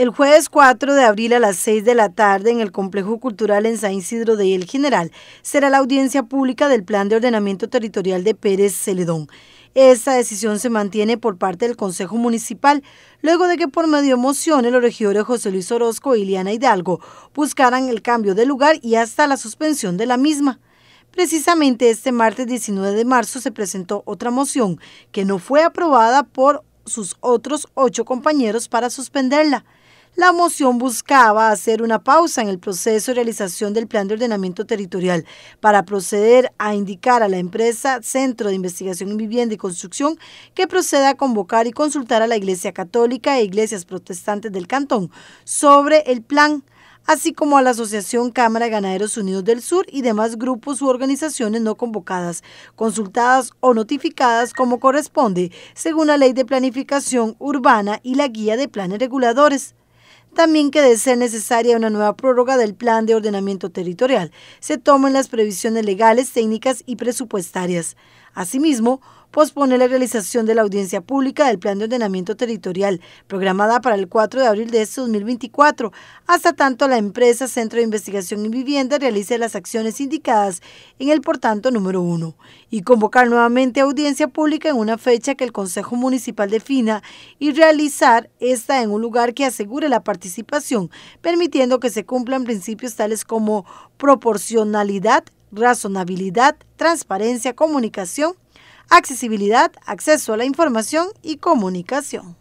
El jueves 4 de abril a las 6 de la tarde en el Complejo Cultural en San Isidro de El General será la audiencia pública del Plan de Ordenamiento Territorial de Pérez Celedón. Esta decisión se mantiene por parte del Consejo Municipal, luego de que por medio de moción el regidores José Luis Orozco y Iliana Hidalgo buscaran el cambio de lugar y hasta la suspensión de la misma. Precisamente este martes 19 de marzo se presentó otra moción que no fue aprobada por sus otros ocho compañeros para suspenderla. La moción buscaba hacer una pausa en el proceso de realización del plan de ordenamiento territorial para proceder a indicar a la empresa Centro de Investigación en Vivienda y Construcción que proceda a convocar y consultar a la Iglesia Católica e iglesias protestantes del cantón sobre el plan así como a la Asociación Cámara de Ganaderos Unidos del Sur y demás grupos u organizaciones no convocadas, consultadas o notificadas como corresponde, según la Ley de Planificación Urbana y la Guía de Planes Reguladores también que de ser necesaria una nueva prórroga del plan de ordenamiento territorial, se tomen las previsiones legales, técnicas y presupuestarias. Asimismo, pospone la realización de la audiencia pública del Plan de Ordenamiento Territorial, programada para el 4 de abril de este 2024, hasta tanto la empresa Centro de Investigación y Vivienda realice las acciones indicadas en el tanto número 1, y convocar nuevamente audiencia pública en una fecha que el Consejo Municipal defina y realizar esta en un lugar que asegure la participación participación, permitiendo que se cumplan principios tales como proporcionalidad, razonabilidad, transparencia, comunicación, accesibilidad, acceso a la información y comunicación.